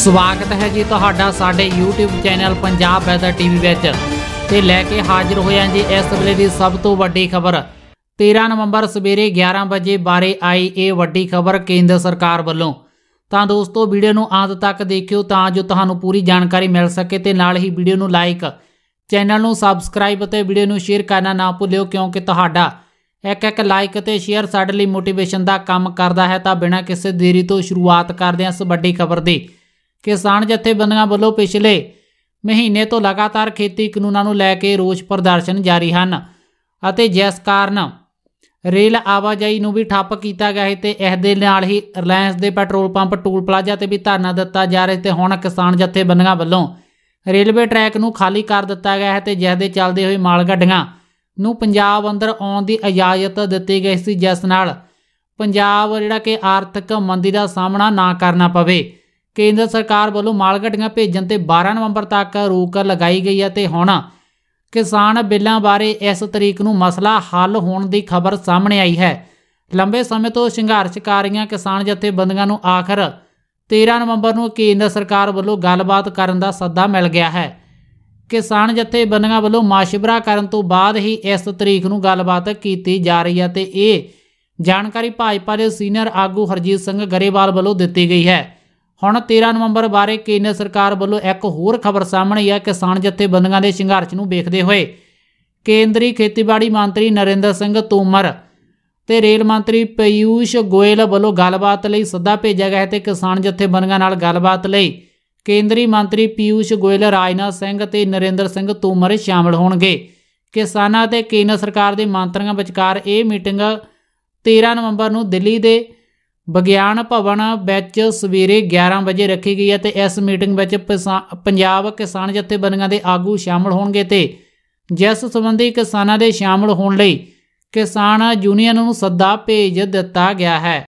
ਸਵਾਗਤ ਹੈ ਜੀ ਤੁਹਾਡਾ ਸਾਡੇ YouTube channel Punjab weather TV ਵਿੱਚ ਤੇ ਲੈ ਕੇ ਹਾਜ਼ਰ ਹੋਇਆ ਜੀ ਇਸ ਵੇਲੇ ਦੀ ਸਭ ਤੋਂ ਵੱਡੀ ਖਬਰ 13 ਨਵੰਬਰ ਸਵੇਰੇ 11 ਵਜੇ ਬਾਰੇ ਆਈ ਇਹ ਵੱਡੀ ਖਬਰ ਕੇਂਦਰ ਸਰਕਾਰ ਵੱਲੋਂ ਤਾਂ ਦੋਸਤੋ ਵੀਡੀਓ ਨੂੰ ਅੰਤ ਤੱਕ ਦੇਖਿਓ ਤਾਂ ਜੋ ਤੁਹਾਨੂੰ ਪੂਰੀ ਜਾਣਕਾਰੀ ਮਿਲ ਸਕੇ ਤੇ ਨਾਲ ਹੀ ਵੀਡੀਓ ਨੂੰ ਲਾਈਕ ਚੈਨਲ ਨੂੰ ਸਬਸਕ੍ਰਾਈਬ ਅਤੇ ਵੀਡੀਓ ਨੂੰ ਸ਼ੇਅਰ ਕਰਨਾ ਨਾ ਭੁੱਲਿਓ ਕਿਉਂਕਿ ਤੁਹਾਡਾ ਇੱਕ ਇੱਕ ਲਾਈਕ ਤੇ ਸ਼ੇਅਰ ਸਾਡੇ ਲਈ ਮੋਟੀਵੇਸ਼ਨ ਦਾ ਕੰਮ ਕਰਦਾ ਹੈ ਤਾਂ ਬਿਨਾਂ ਕਿਸੇ ਦੇਰੀ ਤੋਂ ਸ਼ੁਰੂਆਤ ਕਰਦੇ ਹਾਂ ਇਸ ਵੱਡੀ ਖਬਰ ਦੀ ਕਿਸਾਨ ਜਥੇਬੰਦੀਆਂ ਵੱਲੋਂ ਪਿਛਲੇ ਮਹੀਨੇ ਤੋਂ ਲਗਾਤਾਰ ਖੇਤੀ ਕਾਨੂੰਨਾਂ ਨੂੰ ਲੈ ਕੇ ਰੋਸ ਪ੍ਰਦਰਸ਼ਨ ਜਾਰੀ ਹਨ ਅਤੇ ਜਿਸ ਕਾਰਨ ਰੇਲ ਆਵਾਜਾਈ ਨੂੰ ਵੀ ਠੱਪ ਕੀਤਾ ਗਿਆ ਹੈ ਤੇ ਇਸ ਦੇ ਨਾਲ ਹੀ ਰਿਲਾਇੰਸ ਦੇ ਪੈਟਰੋਲ ਪੰਪ ਟੂਲ ਪਲਾਜ਼ਾ ਤੇ ਵੀ ਧਰਨਾ ਦਿੱਤਾ ਜਾ ਰਿਹਾ ਤੇ ਹੁਣ ਕਿਸਾਨ ਜਥੇਬੰਦੀਆਂ ਵੱਲੋਂ ਰੇਲਵੇ ਟਰੈਕ ਨੂੰ ਖਾਲੀ ਕਰ ਦਿੱਤਾ ਗਿਆ ਹੈ ਤੇ ਜਿਸ ਦੇ ਚੱਲਦੇ ਹੋਏ ਮਾਲ ਗੱਡੀਆਂ ਨੂੰ ਪੰਜਾਬ ਅੰਦਰ ਆਉਣ ਦੀ ਇਜਾਜ਼ਤ ਦਿੱਤੀ ਗਈ ਸੀ ਜਿਸ ਨਾਲ ਪੰਜਾਬ ਜਿਹੜਾ ਕਿ ਆਰਥਿਕ ਮੰਦੀ ਦਾ ਸਾਹਮਣਾ ਨਾ ਕਰਨਾ ਪਵੇ ਕੇਂਦਰ ਸਰਕਾਰ ਵੱਲੋਂ ਮਾਲ ਘਟੀਆਂ ਭੇਜਣ ਤੇ 12 ਨਵੰਬਰ ਤੱਕ ਰੋਕ ਲਗਾਈ ਗਈ ਹੈ ਤੇ ਹੁਣ ਕਿਸਾਨ ਬਿੱਲਾਂ ਬਾਰੇ ਇਸ ਤਰੀਕ ਨੂੰ ਮਸਲਾ ਹੱਲ ਹੋਣ ਦੀ ਖਬਰ ਸਾਹਮਣੇ ਆਈ ਹੈ ਲੰਬੇ ਸਮੇਂ ਤੋਂ ਸੰਘਰਸ਼ ਕਰ ਰਹੀਆਂ ਕਿਸਾਨ ਜਥੇਬੰਦੀਆਂ ਨੂੰ ਆਖਰ 13 ਨਵੰਬਰ ਨੂੰ ਕੇਂਦਰ ਸਰਕਾਰ ਵੱਲੋਂ ਗੱਲਬਾਤ ਕਰਨ ਦਾ ਸੱਦਾ ਮਿਲ ਗਿਆ ਹੈ ਕਿਸਾਨ ਜਥੇਬੰਦੀਆਂ ਵੱਲੋਂ ਮਾਸ਼ਵਰਾ ਕਰਨ ਤੋਂ ਬਾਅਦ ਹੀ ਇਸ ਤਰੀਕ ਨੂੰ ਗੱਲਬਾਤ ਕੀਤੀ ਜਾ ਰਹੀ ਹੈ ਤੇ ਇਹ ਜਾਣਕਾਰੀ ਭਾਜਪਾ ਦੇ ਸੀਨੀਅਰ ਆਗੂ ਹਰਜੀਤ ਸਿੰਘ ਗਰੇਵਾਲ ਵੱਲੋਂ ਦਿੱਤੀ ਗਈ ਹੈ ਹੁਣ 13 ਨਵੰਬਰ ਬਾਰੇ ਕੇਂਦਰ ਸਰਕਾਰ ਵੱਲੋਂ ਇੱਕ ਹੋਰ ਖਬਰ ਸਾਹਮਣੇ ਆ ਕਿਸਾਨ ਜਥੇਬੰਦੀਆਂ ਦੇ ਸੰਘਰਸ਼ ਨੂੰ ਵੇਖਦੇ ਹੋਏ ਕੇਂਦਰੀ ਖੇਤੀਬਾੜੀ ਮੰਤਰੀ ਨਰਿੰਦਰ ਸਿੰਘ ਤੋਮਰ ਤੇ ਰੇਲ ਮੰਤਰੀ ਪਿਊਸ਼ ਗੋਇਲ ਵੱਲੋਂ ਗੱਲਬਾਤ ਲਈ ਸੱਦਾ ਭੇਜਿਆ ਗਿਆ ਹੈ ਤੇ ਕਿਸਾਨ ਜਥੇਬੰਦੀਆਂ ਨਾਲ ਗੱਲਬਾਤ ਲਈ ਕੇਂਦਰੀ ਮੰਤਰੀ ਪਿਊਸ਼ ਗੋਇਲ ਰਾਜਨਾਥ ਸਿੰਘ ਤੇ ਨਰਿੰਦਰ ਸਿੰਘ ਤੋਮਰ ਸ਼ਾਮਲ ਹੋਣਗੇ ਕਿਸਾਨਾਂ ਤੇ ਕੇਂਦਰ ਸਰਕਾਰ ਦੇ ਮੰਤਰੀਆਂ ਵਿਚਕਾਰ ਇਹ ਮੀਟਿੰਗ 13 ਨਵੰਬਰ ਨੂੰ ਦਿੱਲੀ ਦੇ ਵਿਗਿਆਨ ਭਵਨ ਵਿੱਚ ਸਵੇਰੇ 11 ਵਜੇ ਰੱਖੀ ਗਈ ਹੈ ਤੇ ਇਸ ਮੀਟਿੰਗ ਵਿੱਚ ਪੰਜਾਬ ਕਿਸਾਨ ਜਥੇਬੰਦੀਆਂ ਦੇ ਆਗੂ ਸ਼ਾਮਲ ਹੋਣਗੇ ਤੇ ਜਿਸ ਸੰਬੰਧੀ ਕਿਸਾਨਾਂ ਦੇ ਸ਼ਾਮਲ ਹੋਣ ਲਈ ਕਿਸਾਨ ਯੂਨੀਅਨ ਨੂੰ ਸੱਦਾ ਭੇਜ ਦਿੱਤਾ ਗਿਆ ਹੈ